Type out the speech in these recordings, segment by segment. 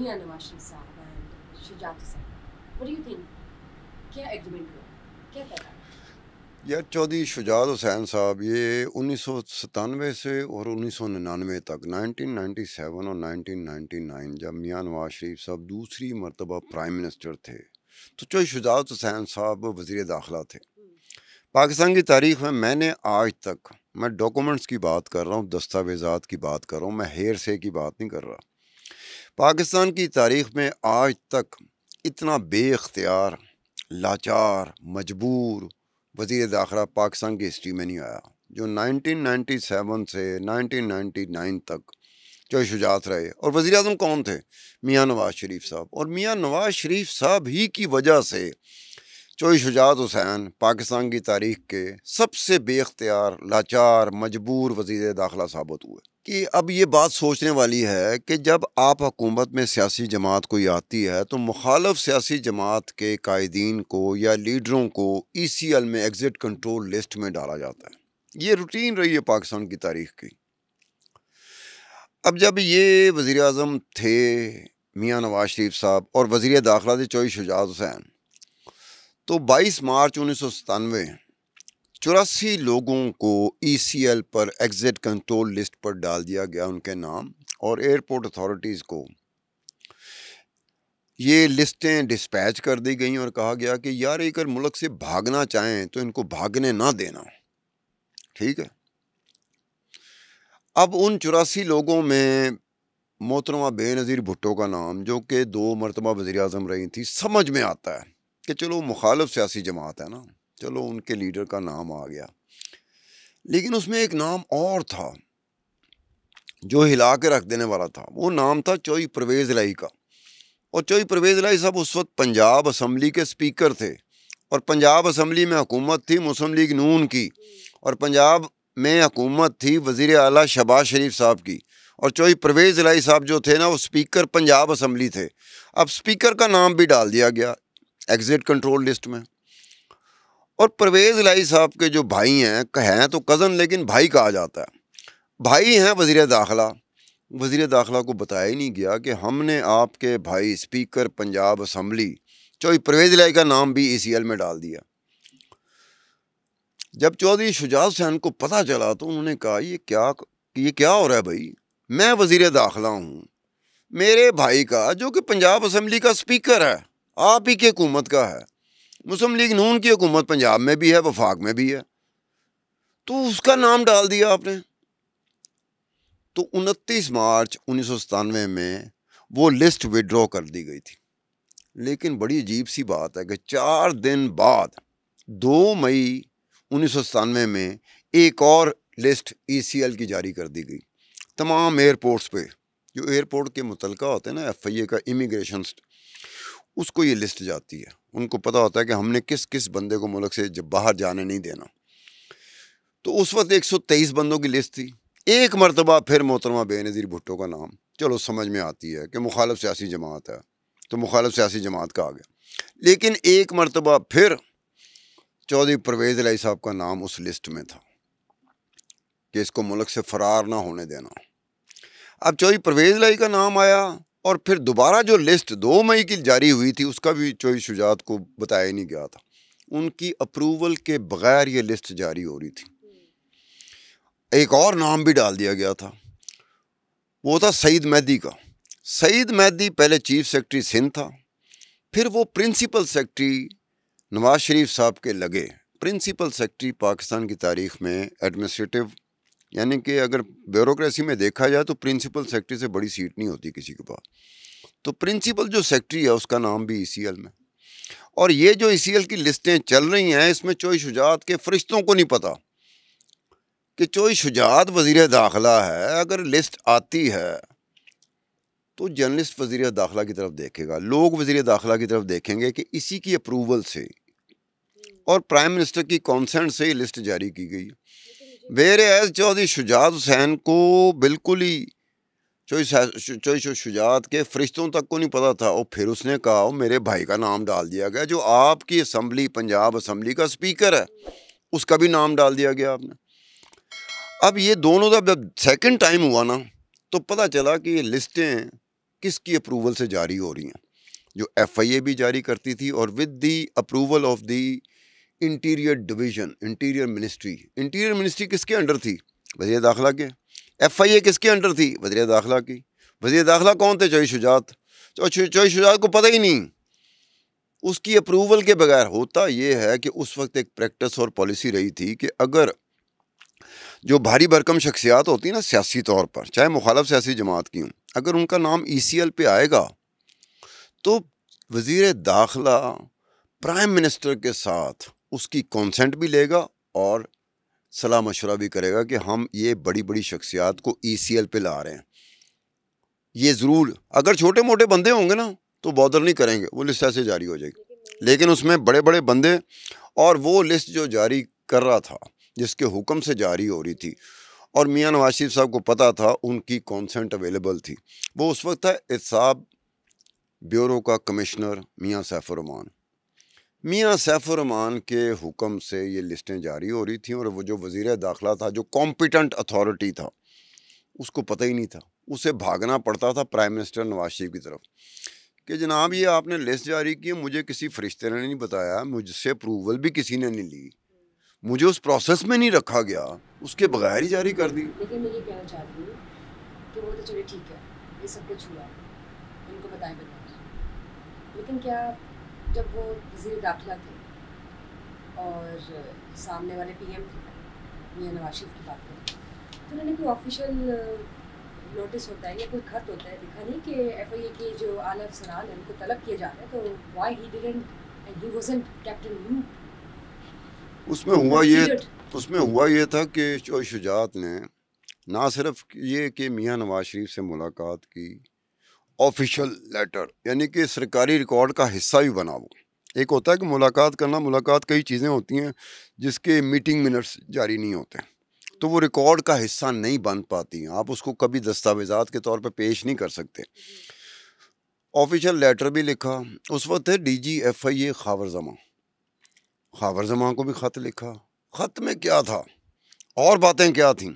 Mia Nawaz Sharif साहब and Shujat Hussain. What do you think? Kya agreement hua? Kya तय यार चौधरी शुजात हुसैन साहब ये उन्नीस से और उन्नीस तक 1997 और 1999 जब मियाँ नवाज शरीफ साहब दूसरी मरतबा प्राइम मिनिस्टर थे तो चौधरी शुजात हुसैन साहब वज़ी दाखिला थे पाकिस्तान की तारीख में मैंने आज तक मैं डॉक्यूमेंट्स की बात कर रहा हूँ दस्तावेज़ात की बात कर रहा हूँ मैं हेयर से की बात नहीं कर रहा पाकिस्तान की तारीख में आज तक इतना बेख्तियार लाचार मजबूर वज़ी दाखिला पाकिस्तान की हिस्ट्री में नहीं आया जो 1997 से 1999 तक जो शुजात रहे और वज़ी अजम कौन थे मियाँ नवाज़ शरीफ साहब और मियाँ नवाज़ शरीफ साहब ही की वजह से चोई शुजात हुसैन पाकिस्तान की तारीख के सबसे बेख्तियार लाचार मजबूर वज़ी दाखला साबित हुए कि अब ये बात सोचने वाली है कि जब आप हकूमत में सियासी जमात कोई आती है तो मुखालफ सियासी जमात के कायदीन को या लीडरों को ई सी एल में एग्ज़ट कंट्रोल लिस्ट में डाला जाता है ये रूटीन रही है पाकिस्तान की तारीख की अब जब ये वज़ी अजम थे मियाँ नवाज शरीफ साहब और वज़ी दाखिला थे चौधरी शुजात हुसैन तो 22 मार्च उन्नीस सौ सतानवे चौरासी लोगों को ईसीएल e पर एग्ज़िट कंट्रोल लिस्ट पर डाल दिया गया उनके नाम और एयरपोर्ट अथॉरिटीज़ को ये लिस्टें डिस्पैच कर दी गई और कहा गया कि यार अगर मुल्क से भागना चाहें तो इनको भागने ना देना ठीक है अब उन चौरासी लोगों में मोहतरमा बेनज़ीर भुट्टो का नाम जो कि दो मरतबा वज़ी अजम रही थी समझ में आता है कि चलो मुखालफ सियासी जमात है ना चलो उनके लीडर का नाम आ गया लेकिन उसमें एक नाम और था जो हिला के रख देने वाला था वो नाम था चोई परवेज़ लाई का और चोई परवेज़ लाई साहब उस वक्त पंजाब असम्बली के स्पीकर थे और पंजाब असम्बली में हुकूमत थी मुस्लिम लीग नून की और पंजाब में हुकूमत थी वज़ी अल शबाज शरीफ साहब की और चोई परवेज़ लाई साहब जो थे ना वो स्पीकर पंजाब असम्बली थे अब स्पीकर का नाम भी डाल दिया गया एग्ज़िट कंट्रोल लिस्ट में और परवेज़ इलाही साहब के जो भाई हैं कहें तो कज़न लेकिन भाई कहा जाता है भाई हैं वज़ी दाखिला वज़ी दाखिला को बताया ही नहीं गया कि हमने आपके भाई स्पीकर पंजाब असम्बली चौधरी परवेज़ इलाही का नाम भी ई सी एल में डाल दिया जब चौधरी शुजात सैन को पता चला तो उन्होंने कहा ये क्या ये क्या हो रहा है भाई मैं वज़ी दाखिला हूँ मेरे भाई का जो कि पंजाब असम्बली का स्पीकर है आप ही की हुकूमत का है मुस्लिम लीग नून की हुकूमत पंजाब में भी है वफाक में भी है तो उसका नाम डाल दिया आपने तो उनतीस मार्च उन्नीस सौ सतानवे में वो लिस्ट विड्रॉ कर दी गई थी लेकिन बड़ी अजीब सी बात है कि चार दिन बाद दो मई उन्नीस सौ सतानवे में एक और लिस्ट ई e की जारी कर दी गई तमाम एयरपोर्ट्स पे जो एयरपोर्ट के मुतलका होते हैं ना एफ आई ए का इमिग्रेशन उसको ये लिस्ट जाती है उनको पता होता है कि हमने किस किस बंदे को मुल्क से जब बाहर जाने नहीं देना तो उस वक्त एक सौ तेईस बंदों की लिस्ट थी एक मरतबा फिर मोहतरमा बेनज़ीर भुट्टो का नाम चलो समझ में आती है कि मुखालफ सियासी जमात है तो मुखालफ सियासी जमात का आ गया लेकिन एक मरतबा फिर चौधरी परवेज़ लाई साहब का नाम उस लिस्ट में था कि इसको मुल्क से फरार ना होने देना अब चौधरी परवेज़ लाई का नाम आया और फिर दोबारा जो लिस्ट दो मई की जारी हुई थी उसका भी चोई शुजात को बताया नहीं गया था उनकी अप्रूवल के बगैर ये लिस्ट जारी हो रही थी एक और नाम भी डाल दिया गया था वो था सईद मैदी का सईद मैदी पहले चीफ सेक्रेटरी सिंध था फिर वो प्रिंसिपल सेक्रेटरी नवाज शरीफ साहब के लगे प्रिंसिपल सेक्रेटरी पाकिस्तान की तारीख में एडमिनिस्ट्रेटिव यानी कि अगर ब्यूरोक्रेसी में देखा जाए तो प्रिंसिपल सेक्रेटरी से बड़ी सीट नहीं होती किसी के पास तो प्रिंसिपल जो सेक्रेटरी है उसका नाम भी ई e में और ये जो ई e की लिस्टें चल रही हैं इसमें चोई शुजात के फरिश्तों को नहीं पता कि चोई शुजात वजीर दाखिला है अगर लिस्ट आती है तो जर्नलिस्ट वजीर दाखिला की तरफ देखेगा लोग वजीर दाखिला की तरफ देखेंगे कि इसी की अप्रूवल से और प्राइम मिनिस्टर की कॉन्सेंट से ये लिस्ट जारी की गई एज़ चौधरी शुजात हुसैन को बिल्कुल ही चोई शुजात के फरिश्तों तक को नहीं पता था और फिर उसने कहा वो मेरे भाई का नाम डाल दिया गया जो आपकी असम्बली पंजाब असम्बली का स्पीकर है उसका भी नाम डाल दिया गया आपने अब ये दोनों का जब सेकेंड टाइम हुआ ना तो पता चला कि ये लिस्टें किसकी अप्रूवल से जारी हो रही हैं जो एफ भी जारी करती थी और with the approval of the interior division interior ministry interior ministry किसके अंडर थी वजी दाखिला के एफ आई ए किसके अंडर थी वजी दाखिला की वजी दाखिला कौन थे चौई शुजात चौई शुजात को पता ही नहीं उसकी अप्रूवल के बगैर होता ये है कि उस वक्त एक प्रैक्टिस और पॉलिसी रही थी कि अगर जो भारी भरकम शख्सियात होती ना सियासी तौर पर चाहे मुखालफ सियासी जमात की हूँ अगर उनका नाम ई सी एल पे आएगा तो वजीर दाखिला प्राइम मिनिस्टर के साथ उसकी कंसेंट भी लेगा और सलाह मशवरा भी करेगा कि हम ये बड़ी बड़ी शख्सियात को ई सी एल पे ला रहे हैं ये ज़रूर अगर छोटे मोटे बंदे होंगे ना तो बॉदर नहीं करेंगे वो लिस्ट ऐसे जारी हो जाएगी लेकिन उसमें बड़े बड़े बंदे और वो लिस्ट जो जारी कर रहा था जिसके हुक्म से जारी हो रही थी और मियाँ नवाज शरीफ साहब को पता था उनकी कॉन्सेंट अवेलेबल थी वो उस वक्त था एहसाब ब्यूरो का कमिश्नर मियाँ सैफुररहमान मियाँ सैफुररहमान के हुक्म से ये लिस्टें जारी हो रही थी और वो जो वज़ी दाखिला था जो कॉम्पिटेंट अथॉरिटी था उसको पता ही नहीं था उसे भागना पड़ता था प्राइम मिनिस्टर नवाज शरीफ की तरफ कि जनाब ये आपने लिस्ट जारी की मुझे किसी फरिश्ते ने नहीं बताया मुझसे अप्रूवल भी किसी ने नहीं ली मुझे उस प्रोसेस में नहीं रखा गया उसके बगैर ही जारी कर दी लेकिन मैं ये कहना चाहती हूँ कि वो तो ठीक है ये सब कुछ हुआ बताएं बताएं लेकिन क्या जब वो वजीर दाखिला थे और सामने वाले पी एम थे मियाँ नवाज शरीफ की बात करें तो उन्होंने कोई ऑफिशियल नोटिस uh, होता है या कोई खत होता है दिखा नहीं कि एफ आई ए के जो आला अफसरान है उनको तलब किया जा रहा है तो why he didn't and he wasn't captain लू उसमें हुआ ये उसमें हुआ ये था कि जो शुजात ने ना सिर्फ ये कि मियाँ नवाज शरीफ से मुलाकात की ऑफिशियल लेटर यानी कि सरकारी रिकॉर्ड का हिस्सा भी बना वो एक होता है कि मुलाकात करना मुलाकात कई चीज़ें होती हैं जिसके मीटिंग मिनट्स जारी नहीं होते तो वो रिकॉर्ड का हिस्सा नहीं बन पाती आप उसको कभी दस्तावेजात के तौर पर पेश नहीं कर सकते ऑफिशियल लेटर भी लिखा उस वक्त है D G F I A Khawar Zaman Khawar Zaman को भी ख़त लिखा ख़त में क्या था और बातें क्या थीं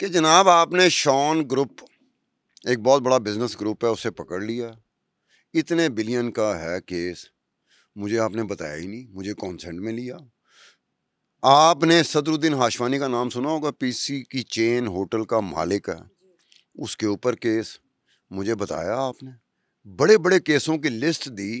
कि जनाब आपने शॉन ग्रुप एक बहुत बड़ा बिजनेस ग्रुप है उसे पकड़ लिया इतने बिलियन का है केस मुझे आपने बताया ही नहीं मुझे कॉन्सेंट में लिया आपने सदरुद्दीन हाशवानी का नाम सुना होगा पीसी की चेन होटल का मालिक है उसके ऊपर केस मुझे बताया आपने बड़े बड़े केसों की लिस्ट दी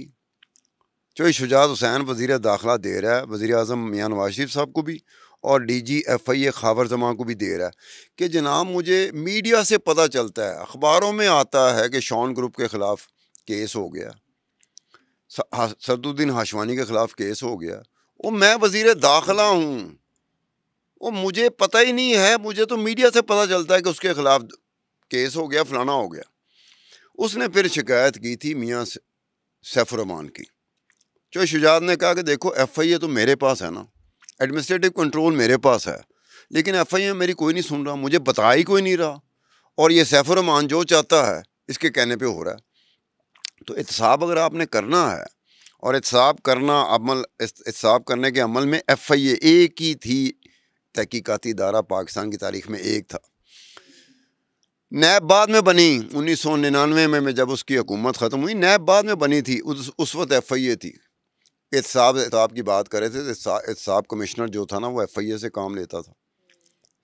जो शुजात हुसैन वजीर दाखिला दे रहा है वज़ी अजम मियाँ नवाज शरीफ साहब को भी और D G F I A Khawar Zaman को भी दे रहा है कि जनाब मुझे मीडिया से पता चलता है अखबारों में आता है कि शॉन ग्रुप के ख़िलाफ़ केस हो गया सरदुद्दीन हाशवानी के ख़िलाफ़ केस हो गया वो मैं वजीर दाखिला हूँ वो मुझे पता ही नहीं है मुझे तो मीडिया से पता चलता है कि उसके ख़िलाफ़ केस हो गया फलाना हो गया उसने फिर शिकायत की थी मियाँ सैफुररहमान की जो शुजात ने कहा कि देखो एफ आई ए तो मेरे पास है ना एडमिनिस्ट्रेटिव कंट्रोल मेरे पास है लेकिन एफ आई मेरी कोई नहीं सुन रहा मुझे बता ही कोई नहीं रहा और ये सैफुररहमान जो चाहता है इसके कहने पे हो रहा है तो एहतसाब अगर आपने करना है और एहतसाब करना अमल एहतसाब करने के अमल में एफ आई एक ही थी तहकीकती इदारा पाकिस्तान की तारीख में एक था नैब बाद में बनी उन्नीस सौ निन्यानवे में जब उसकी हुकूमत ख़त्म हुई नैब बाद में बनी थी उस उस वक्त एफ आई ए थी एहसाब एहताब की बात कर रहे थे तो कमिश्नर जो था ना वो एफ आई ए से काम लेता था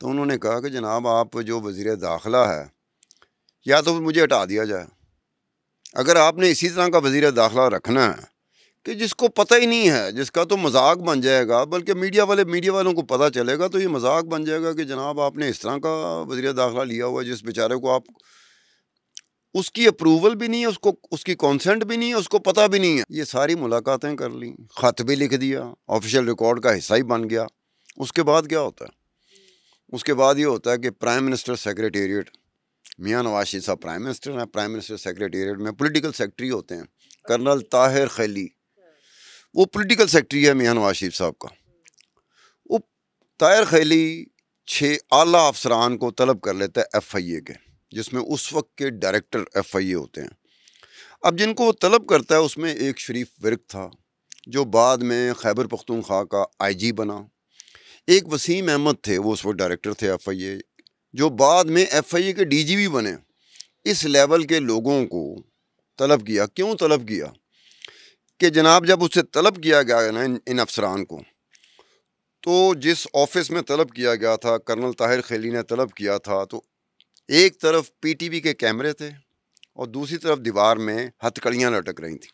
तो उन्होंने कहा कि जनाब आप जो वज़ी दाखिला है या तो मुझे हटा दिया जाए अगर आपने इसी तरह का वज़ी दाखिला रखना है कि जिसको पता ही नहीं है जिसका तो मजाक बन जाएगा बल्कि मीडिया वाले मीडिया वालों को पता चलेगा तो ये मजाक बन जाएगा कि जनाब आपने इस तरह का वज़ी दाखिला लिया हुआ है जिस बेचारे को आप उसकी अप्रूवल भी नहीं है उसको उसकी कॉन्सेंट भी नहीं है उसको पता भी नहीं है ये सारी मुलाकातें कर ली ख़त भी लिख दिया ऑफिशियल रिकॉर्ड का हिस्सा ही बन गया उसके बाद क्या होता है उसके बाद ये होता है कि प्राइम मिनिस्टर सेक्रेटेरिएट मियाँ नवाज साहब प्राइम मिनिस्टर हैं प्राइम मिनिस्टर सेक्रेटेरिएट में पोलिटिकल सेक्रेटरी होते हैं कर्नल ताहिर खैली वो पोलिटिकल सेक्रेटरी है मियाँ नवाज शरीफ साहब का वो ताहिर खैली छः आला अफसरान को तलब कर लेता है एफ आई ए के जिसमें उस वक्त के डायरेक्टर एफ आई ए होते हैं अब जिनको वो तलब करता है उसमें एक शरीफ वर्क था जो बाद में खैबर पख्तूनख्वा का आई जी बना एक वसीम अहमद थे वो उस वक्त डायरेक्टर थे एफ आई ए जो बाद में एफ आई ए के डी जी भी बने इस लेवल के लोगों को तलब किया क्यों तलब किया कि जनाब जब उससे तलब किया गया ना इन, इन अफसरान को तो जिस ऑफिस में तलब किया गया था कर्नल ताहिर खेली ने तलब किया था तो एक तरफ पीटीवी के कैमरे थे और दूसरी तरफ दीवार में हथकड़ियाँ लटक रही थी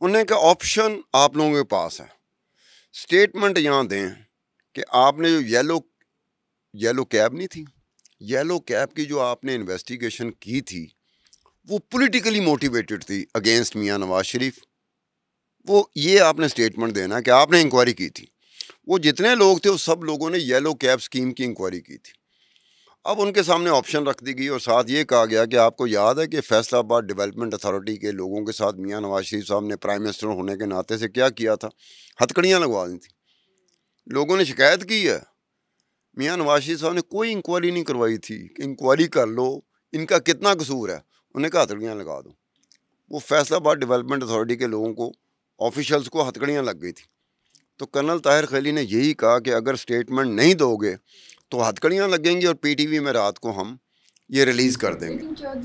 उन्होंने कहा ऑप्शन आप लोगों के पास है स्टेटमेंट यहाँ दें कि आपने जो येलो येलो कैब नहीं थी येलो कैब की जो आपने इन्वेस्टिगेशन की थी वो पॉलिटिकली मोटिवेटेड थी अगेंस्ट मियाँ नवाज शरीफ वो ये आपने स्टेटमेंट देना कि आपने इंक्वायरी की थी वो जितने लोग थे वो सब लोगों ने येलो कैब स्कीम की इंक्वायरी की थी अब उनके सामने ऑप्शन रख दी गई और साथ ये कहा गया कि आपको याद है कि फैसलाबाद डेवलपमेंट अथॉरिटी के लोगों के साथ मियाँ नवाज शरीफ साहब ने प्राइम मिनिस्टर होने के नाते से क्या किया था हथकड़ियाँ लगवा दी थी लोगों ने शिकायत की है मियाँ नवाज शरीफ साहब ने कोई इंक्वायरी नहीं करवाई थी कि इंक्वायरी कर लो इनका कितना कसूर है उन्हें कहा हथकड़ियाँ लगा दो वो फैसलाबाद डेवलपमेंट अथॉरिटी के लोगों को ऑफिशल्स को हथकड़ियाँ लग गई थी तो कर्नल ताहिर खैली ने यही कहा कि अगर स्टेटमेंट नहीं दोगे तो हथकड़ियाँ लगेंगी और पीटीवी में रात को हम ये रिलीज़ कर देंगे